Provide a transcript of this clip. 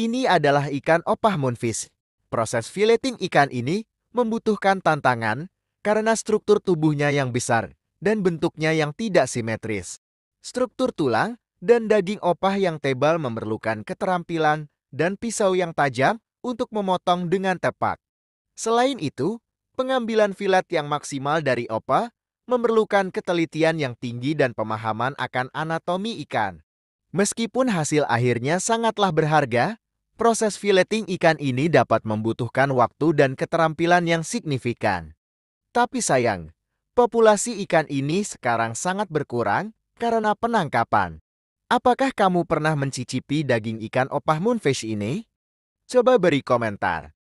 Ini adalah ikan opah moonfish. Proses filleting ikan ini membutuhkan tantangan karena struktur tubuhnya yang besar dan bentuknya yang tidak simetris. Struktur tulang dan daging opah yang tebal memerlukan keterampilan dan pisau yang tajam untuk memotong dengan tepat. Selain itu, pengambilan filet yang maksimal dari opah memerlukan ketelitian yang tinggi dan pemahaman akan anatomi ikan. Meskipun hasil akhirnya sangatlah berharga, proses filleting ikan ini dapat membutuhkan waktu dan keterampilan yang signifikan. Tapi sayang, populasi ikan ini sekarang sangat berkurang karena penangkapan. Apakah kamu pernah mencicipi daging ikan opah moonfish ini? Coba beri komentar.